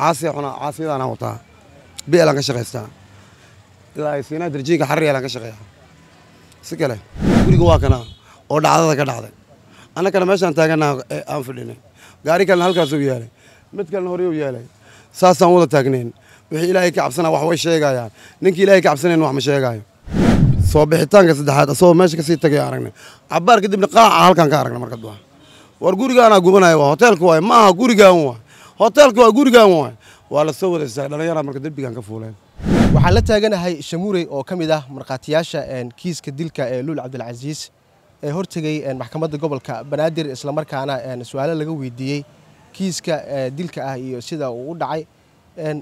caasi cunaa caasiyadan aan wataa bi'elaan ka guriga waa oo dhacdada ka dhacday annagana meeshaan taagannaha aan fidhinay gaari kalena halkaasuu yaalay mid kalena horeyuu yaalay saasaan wada taagnayn wixii ilaahay way sheegayaan ninkii ilaahay ka cabsanayn wax ma sheegaayo soo bixitaanka saddexaad asagoo meesha kasii tagay waay hoteelka waa gurigan waay waa la soo wadaysaa dhallinyara marka derbigan ka fuuleen waxaan la taaganahay shamuurey oo ka mid ah markhaatiyaasha kiiska dilka ee luul cabdilcasiis ee hortegay maxkamadda gobolka banaadir islamarkaana su-aalo laga weydiiyey kiiska dilka ah iyo sida uu u dhacay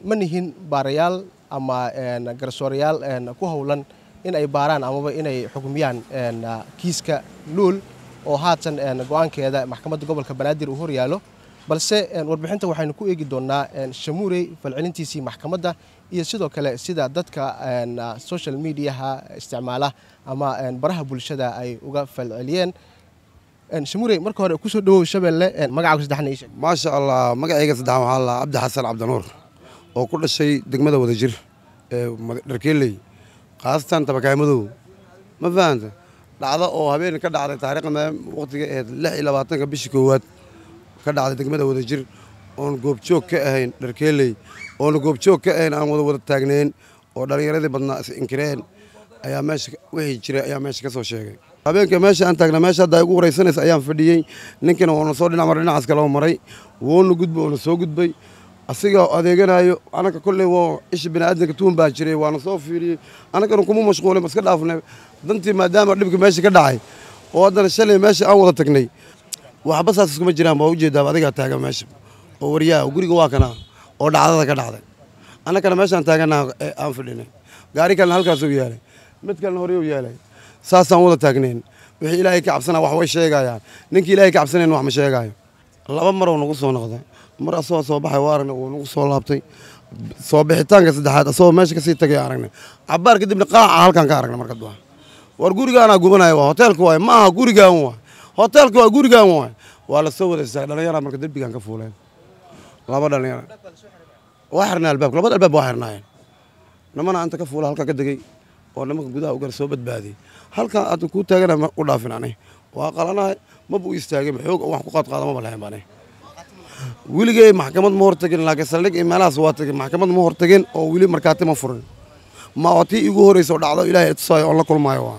ma nihin baarayaal ama garsoorayaal ku howlan inay baaraan amaba inay xugmiyaan kiiska luul oo haatan go-aankeeda maxkamadda gobolka banaadir uu horyaalo balse eh, warbixinta waxaynu ku eegi doonaa eh, shamuurey falcelintiisii maxkamadda iyo sidoo kale sida dadka eh, social mediaha isticmaala ama baraha bulshada ay uga falceliyeen shamuurey marka hore kusoo dhawow shabeelle magacaaga saddexna ii maasha allah magacayga saddexan waxaa lahaa cabdi xasan cabdinuur oo ku dhashay degmada wadajir ee dharkeeley khaasatan tabakaymadow ma fahanta dhacda oo habeen ka dhacday taariikhda waqtiga aheyd lix iyo labaatanka bishii koowaad ka dhacday degmada wadajir oon goobjoog ka ahayn dharkeeley oona goobjoog ka ahayn aan wada wada taagneyn oo dhallinyaradii badnaa is inkireen ayaa meesha wixii jira ayaa meesha ka soo sheegay habeenka meesha aan taagna meesha hadda ugu waraysanaysa ayaan fadhiyey ninkana woona soo dhinac mar dhinacaas kale maray woona gudbay oona soo gudbay asiga adeeganayo anaka kolley waa isha bini'aadamka tuun baa jiray waana soo fiiriyey anagana kuma mashquulin maska dhaafnay dantii maadaama dhibka meesha ka dhacay oo haddana shalay meesha aan wada tagnay waxba saas iskuma jiraan waa ujeedaa adigaa taagan meesha oo waryaa guriga waa kana oo dhacdada ka dhacday annagana meeshaan taaganaa aan fidhinay gaari kalena halkaasuu yaalay mid kalena horeyuu yaalay saasaan wada taagnayn wixii ilaahay ka cabsanaa wax way sheegayaan ninkii ilaahay ka cabsanayn wax ma sheegaayo laba maroo nagu soo noqday mar asagoo soo baxay waa aragna wuu nagu soo laabtay soo bixitaanka saddexaad asagoo meesha kasii tagay aragnay cabaar kadibna qaaca halkaan ka aragnay markad war gurigaanaa gubanaya waa hoteelka waay ma aha waay hoteelka waa gurigaan waay waa la soo wada istaagay dhallinyara marka derbigan ka fuuleen laba dhallinyara waa xirnay albaabka labada albaab waa xirnaayeen nimana anta ka fuula halkaa ka degey oo nimanka gudaha u soo badbaadiyey halkaa aada kuu taagana u dhaafin ani waa qalanahay maba u istaagin xoog oo wax ku qaadqaada lahayn bani weligey maxkamad ma hortagin laakiin saldhig iyo meelahaas waa tagin maxkamad ma hortagin oo weli markaati ma furin ma oo igu horraysa oo dhacdo ilahay tusaayo oon la kulmaayo waa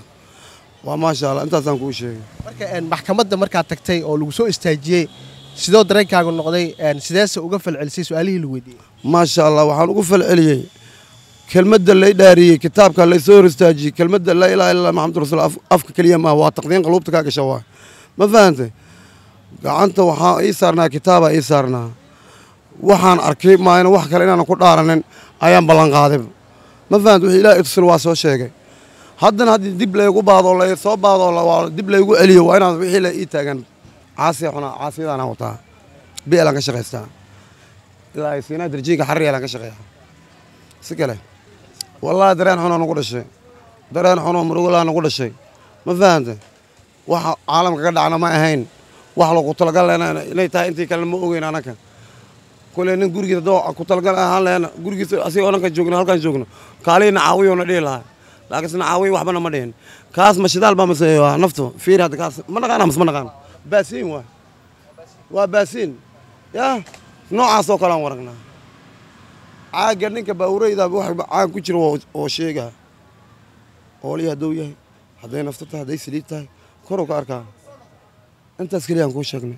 waa maasha allah intaasaan kuu sheegay marka maxkamadda markaad tagtay oo lagu soo istaajiyey sidoo dareenkaagu noqday sideese uga falcelisay su-aalihii lagu weydiiyey maasha allah waxaan ugu falceliyey kelmadda lay dhaariyey kitaabka laysoo hor istaajiyey kelmadda laa ilaha illa maxamud rasuul afka keliya maaha waa taqdiin qaluubta kaa gasha waa ma fahantay gacanta waxaa ii saarnaa kitaabaa ii saarnaa waxaan arkay maayna wax kale inaanan ku dhaaranin ayaan ballanqaaday ma fahanta wixii ilaah itusal waa soo sheegay haddana haddii dib laygu baado lasoo baado dib laygu celiyo waa inaan wixii la ii taagan caasiya xunaa caasiyadaan wataa beelaan ka shaqaystaa ilaa ay darjiinka xarriyalaan ka shaqeeyaa si kale wallaahi dareen xunoo nagu dhashay dareen xunoo murugalaa nagu dhashay ma fahanta waxa caalamka ka dhacna ma ahayn wax lagu talagal lehna inay tahay intii kalena ma ogeyn anaka kule nin gurigiis haddoo ku ahaan lehna gurigiisa asiga o dhan ka joogna halkaan joogno kaalihiina caawiyoona dhihi lahaa laakiinse caawi waxbana ma dhihin kaas ma shidaal baa mase waa naftu fiir hadda kaas ma naqaana mase ma naqaana baasiin waa waa baasiin yaa noocaas oo kale waragnaa caaga ninka baawurayda wax caag ku jira oo sheegaa oolii hadduu yahay hadday nafto tahay hadday saliid tahay koruu ka arkaa intaas keliyaan kuu sheegnay